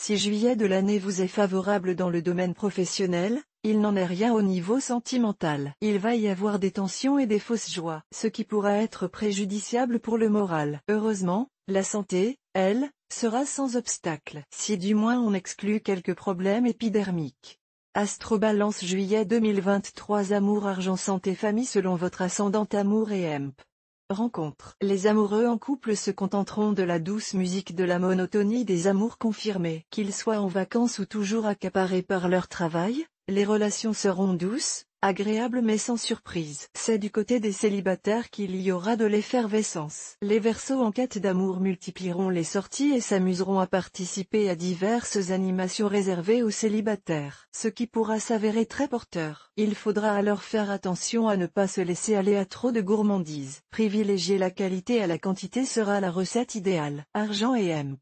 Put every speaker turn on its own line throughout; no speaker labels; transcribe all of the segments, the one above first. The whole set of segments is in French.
Si juillet de l'année vous est favorable dans le domaine professionnel, il n'en est rien au niveau sentimental. Il va y avoir des tensions et des fausses joies, ce qui pourra être préjudiciable pour le moral. Heureusement, la santé, elle, sera sans obstacle, si du moins on exclut quelques problèmes épidermiques. Astrobalance juillet 2023 Amour argent santé famille selon votre ascendant amour et EMP. Rencontre. Les amoureux en couple se contenteront de la douce musique de la monotonie des amours confirmés. Qu'ils soient en vacances ou toujours accaparés par leur travail, les relations seront douces, Agréable mais sans surprise, c'est du côté des célibataires qu'il y aura de l'effervescence. Les versos en quête d'amour multiplieront les sorties et s'amuseront à participer à diverses animations réservées aux célibataires, ce qui pourra s'avérer très porteur. Il faudra alors faire attention à ne pas se laisser aller à trop de gourmandises. Privilégier la qualité à la quantité sera la recette idéale. Argent et hemp.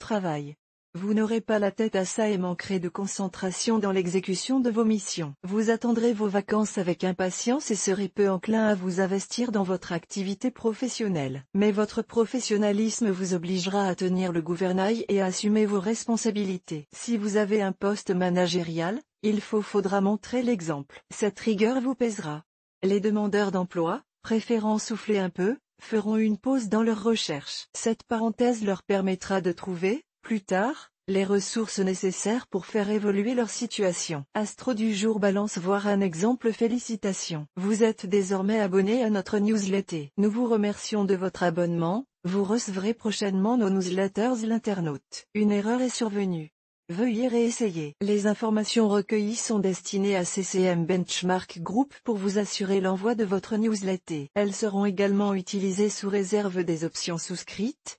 Travail. Vous n'aurez pas la tête à ça et manquerez de concentration dans l'exécution de vos missions. Vous attendrez vos vacances avec impatience et serez peu enclin à vous investir dans votre activité professionnelle. Mais votre professionnalisme vous obligera à tenir le gouvernail et à assumer vos responsabilités. Si vous avez un poste managérial, il faut faudra montrer l'exemple. Cette rigueur vous pèsera. Les demandeurs d'emploi, préférant souffler un peu, feront une pause dans leur recherche. Cette parenthèse leur permettra de trouver, plus tard, les ressources nécessaires pour faire évoluer leur situation. Astro du jour balance voir un exemple félicitations. Vous êtes désormais abonné à notre newsletter. Nous vous remercions de votre abonnement, vous recevrez prochainement nos newsletters l'internaute. Une erreur est survenue. Veuillez réessayer. Les informations recueillies sont destinées à CCM Benchmark Group pour vous assurer l'envoi de votre newsletter. Elles seront également utilisées sous réserve des options souscrites,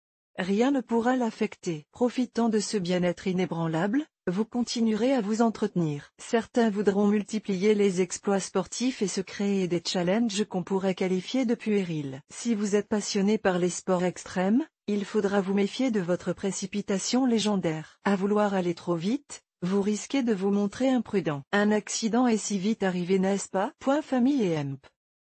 rien ne pourra l'affecter. Profitant de ce bien-être inébranlable, vous continuerez à vous entretenir. Certains voudront multiplier les exploits sportifs et se créer des challenges qu'on pourrait qualifier de puérils. Si vous êtes passionné par les sports extrêmes, il faudra vous méfier de votre précipitation légendaire. À vouloir aller trop vite, vous risquez de vous montrer imprudent. Un accident est si vite arrivé n'est-ce pas Point famille et EMP.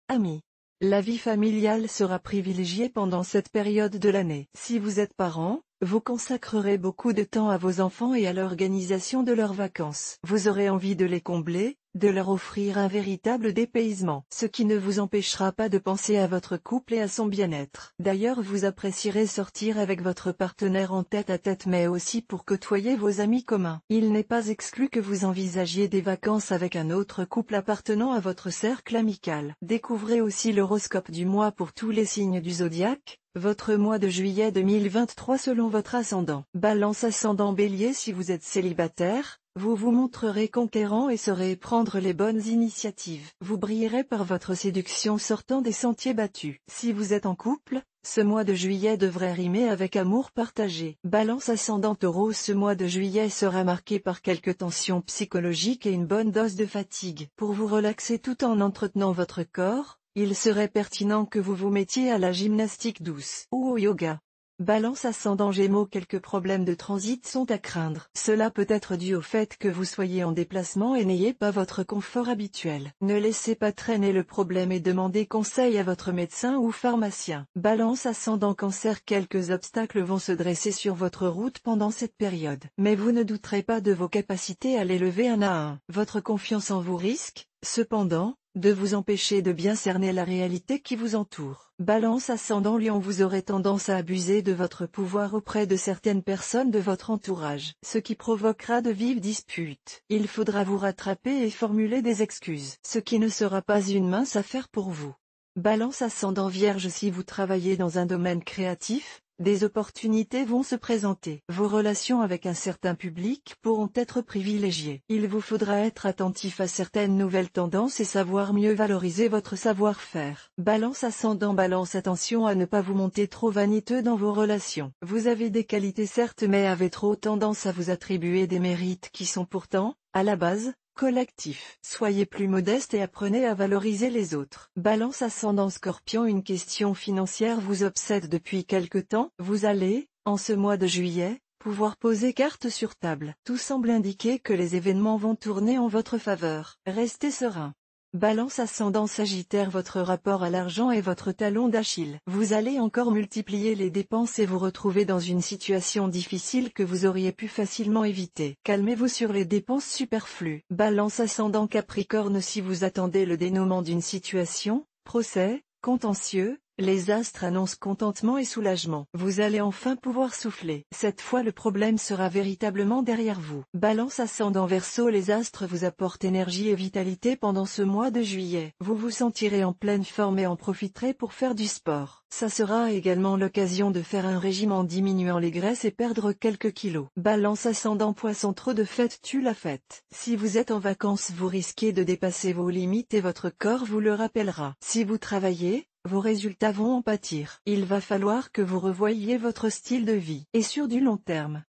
Amis. La vie familiale sera privilégiée pendant cette période de l'année. Si vous êtes parent, vous consacrerez beaucoup de temps à vos enfants et à l'organisation de leurs vacances. Vous aurez envie de les combler, de leur offrir un véritable dépaysement, ce qui ne vous empêchera pas de penser à votre couple et à son bien-être. D'ailleurs vous apprécierez sortir avec votre partenaire en tête à tête mais aussi pour côtoyer vos amis communs. Il n'est pas exclu que vous envisagiez des vacances avec un autre couple appartenant à votre cercle amical. Découvrez aussi l'horoscope du mois pour tous les signes du zodiaque, votre mois de juillet 2023 selon votre ascendant. Balance ascendant bélier si vous êtes célibataire, vous vous montrerez conquérant et saurez prendre les bonnes initiatives. Vous brillerez par votre séduction sortant des sentiers battus. Si vous êtes en couple, ce mois de juillet devrait rimer avec amour partagé. Balance ascendante, taureau Ce mois de juillet sera marqué par quelques tensions psychologiques et une bonne dose de fatigue. Pour vous relaxer tout en entretenant votre corps, il serait pertinent que vous vous mettiez à la gymnastique douce ou au yoga. Balance ascendant Gémeaux Quelques problèmes de transit sont à craindre. Cela peut être dû au fait que vous soyez en déplacement et n'ayez pas votre confort habituel. Ne laissez pas traîner le problème et demandez conseil à votre médecin ou pharmacien. Balance ascendant Cancer Quelques obstacles vont se dresser sur votre route pendant cette période. Mais vous ne douterez pas de vos capacités à les lever un à un. Votre confiance en vous risque, cependant, de vous empêcher de bien cerner la réalité qui vous entoure. Balance ascendant lion vous aurez tendance à abuser de votre pouvoir auprès de certaines personnes de votre entourage, ce qui provoquera de vives disputes. Il faudra vous rattraper et formuler des excuses, ce qui ne sera pas une mince affaire pour vous. Balance ascendant vierge si vous travaillez dans un domaine créatif, des opportunités vont se présenter. Vos relations avec un certain public pourront être privilégiées. Il vous faudra être attentif à certaines nouvelles tendances et savoir mieux valoriser votre savoir-faire. Balance ascendant Balance attention à ne pas vous monter trop vaniteux dans vos relations. Vous avez des qualités certes mais avez trop tendance à vous attribuer des mérites qui sont pourtant, à la base, Collectif. Soyez plus modeste et apprenez à valoriser les autres. Balance ascendant scorpion Une question financière vous obsède depuis quelque temps. Vous allez, en ce mois de juillet, pouvoir poser carte sur table. Tout semble indiquer que les événements vont tourner en votre faveur. Restez serein. Balance ascendant Sagittaire votre rapport à l'argent est votre talon d'Achille. Vous allez encore multiplier les dépenses et vous retrouver dans une situation difficile que vous auriez pu facilement éviter. Calmez-vous sur les dépenses superflues. Balance ascendant Capricorne si vous attendez le dénouement d'une situation, procès, contentieux, les astres annoncent contentement et soulagement. Vous allez enfin pouvoir souffler. Cette fois le problème sera véritablement derrière vous. Balance ascendant verso les astres vous apportent énergie et vitalité pendant ce mois de juillet. Vous vous sentirez en pleine forme et en profiterez pour faire du sport. Ça sera également l'occasion de faire un régime en diminuant les graisses et perdre quelques kilos. Balance ascendant poisson trop de fêtes tue la fête. Si vous êtes en vacances vous risquez de dépasser vos limites et votre corps vous le rappellera. Si vous travaillez, vos résultats vont en pâtir. Il va falloir que vous revoyiez votre style de vie. Et sur du long terme,